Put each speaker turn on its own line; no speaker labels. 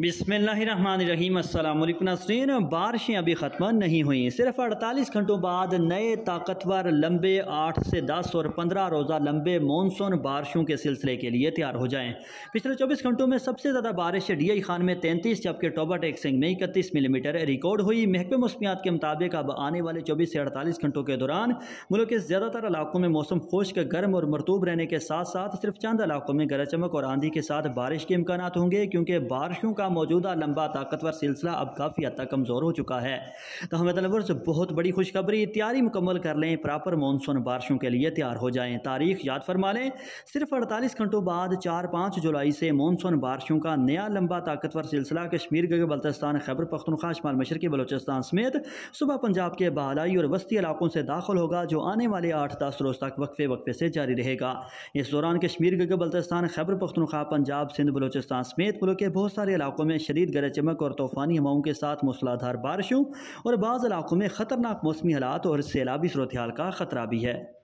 बिसमीम नासरीन बारिशें अभी ख़त्म नहीं हुई सिर्फ 48 घंटों बाद नए ताकतवर लंबे 8 से 10 और 15 रोज़ा लंबे मानसून बारिशों के सिलसिले के लिए तैयार हो जाएं पिछले 24 घंटों में सबसे ज़्यादा बारिश डी आई खान में 33 जबकि टोबा टेक्सिंग में इकतीस मिलीमीटर रिकॉर्ड हुई महकमे मौसमियात के मुताबिक अब आने वाले चौबीस से अड़तालीस घंटों के दौरान मुल्क के ज़्यादातर इलाकों में मौसम खुश्क गर्म और मरतूब रहने के साथ साथ सिर्फ चंद इलाकों में गरज चमक और आंधी के साथ बारिश के इम्कान होंगे क्योंकि बारिशों का का मौजूदा लंबा ताकतवर सिलसिला अब काफ़ी हद तक कमज़ोर हो चुका है तो हमें तलवर्स बहुत बड़ी खुशखबरी तैयारी मुकम्मल कर लें प्रॉपर मानसून बारिशों के लिए तैयार हो जाएँ तारीख याद फरमा लें सिर्फ अड़तालीस घंटों बाद चार पाँच जुलाई से मानसून बारिशों का नया लंबा ताकतवर सिलसिला कश्मीर गगे बल्तस्तान खैबर पख्तनखा शमाल मशरकी बलोचिस्तान समेत सुबह पंजाब के बहलाई और वस्ती इलाकों से दाखिल होगा जो आने वाले आठ दस रोज़ तक वक्फे वक्फे से जारी रहेगा इस दौरान कश्मीर गगे बल्तस्तान खैबर पख्तनखा पंजाब सिंध बलोचिस्तान समेत मुल्क के बहुत सारे इलाकों इलाकों में शदीद गरज चमक और तूफ़ानी हवाओं के साथ मूसलाधार बारिशों और बाज़ इलाकों में ख़तरनाक मौसमी हालात और सैलाबी सूरत का ख़तरा भी है